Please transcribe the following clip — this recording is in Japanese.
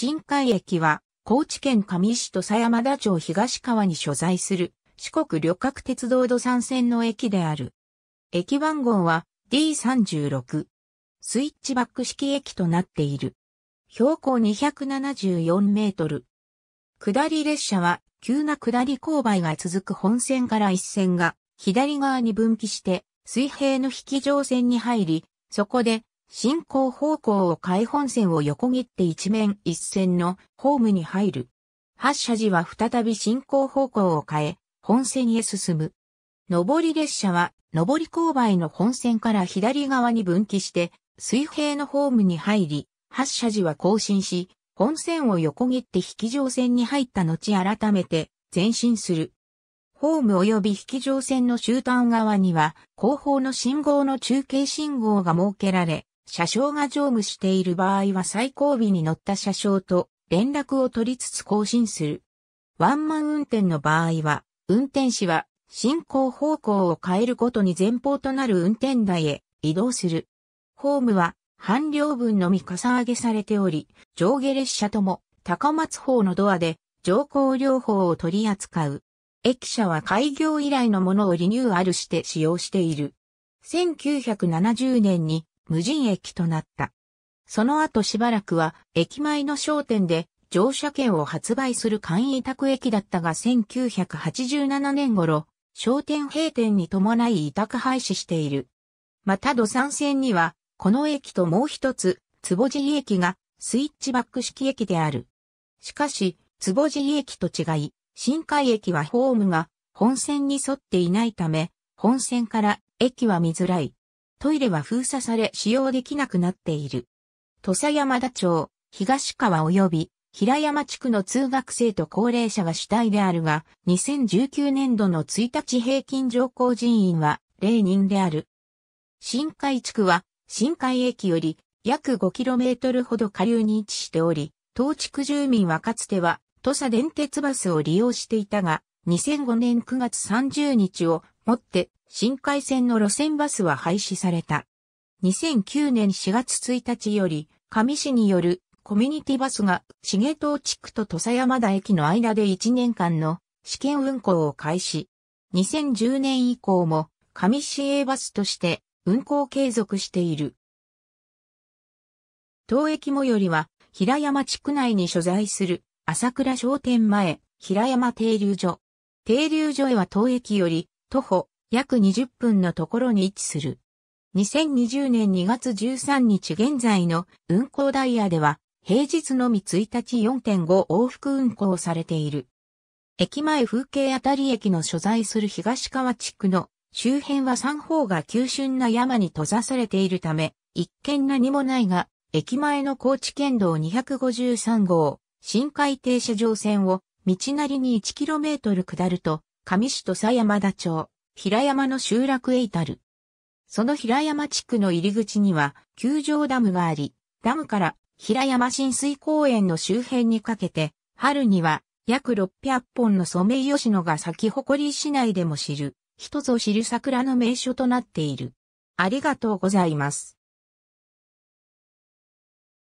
新海駅は、高知県上市と狭山田町東川に所在する、四国旅客鉄道土産線の駅である。駅番号は D36。スイッチバック式駅となっている。標高274メートル。下り列車は、急な下り勾配が続く本線から一線が、左側に分岐して、水平の引き上線に入り、そこで、進行方向を変え本線を横切って一面一線のホームに入る。発車時は再び進行方向を変え、本線へ進む。上り列車は、上り勾配の本線から左側に分岐して、水平のホームに入り、発車時は更新し、本線を横切って引き上線に入った後改めて前進する。ホーム及び引き上線の終端側には後方の信号の中継信号が設けられ、車掌が乗務している場合は最後尾に乗った車掌と連絡を取りつつ更新する。ワンマン運転の場合は、運転士は進行方向を変えるごとに前方となる運転台へ移動する。ホームは半量分のみかさ上げされており、上下列車とも高松方のドアで乗降両方を取り扱う。駅舎は開業以来のものをリニューアルして使用している。1970年に無人駅となった。その後しばらくは駅前の商店で乗車券を発売する簡易託駅だったが1987年頃、商店閉店に伴い委託廃止している。また土産線には、この駅ともう一つ、坪尻駅がスイッチバック式駅である。しかし、坪尻駅と違い、新海駅はホームが本線に沿っていないため、本線から駅は見づらい。トイレは封鎖され使用できなくなっている。土佐山田町、東川及び平山地区の通学生と高齢者が主体であるが、2019年度の1日平均乗降人員は0人である。新海地区は、新海駅より約 5km ほど下流に位置しており、当地区住民はかつては、土佐電鉄バスを利用していたが、2005年9月30日をもって新海線の路線バスは廃止された。2009年4月1日より、上市によるコミュニティバスが、重東地区と土佐山田駅の間で1年間の試験運行を開始。2010年以降も、上市営バスとして運行継続している。当駅もよりは、平山地区内に所在する、朝倉商店前、平山停留所。停留所へは当駅より、徒歩約20分のところに位置する。2020年2月13日現在の運行ダイヤでは、平日のみ1日4.5往復運行されている。駅前風景あたり駅の所在する東川地区の周辺は三方が急峻な山に閉ざされているため、一見何もないが、駅前の高知県道253号、深海停車場線を道なりに 1km 下ると、上市と狭山田町、平山の集落へ至る。その平山地区の入り口には、球場ダムがあり、ダムから平山浸水公園の周辺にかけて、春には約600本のソメイヨシノが咲き誇り市内でも知る、人ぞ知る桜の名所となっている。ありがとうございます。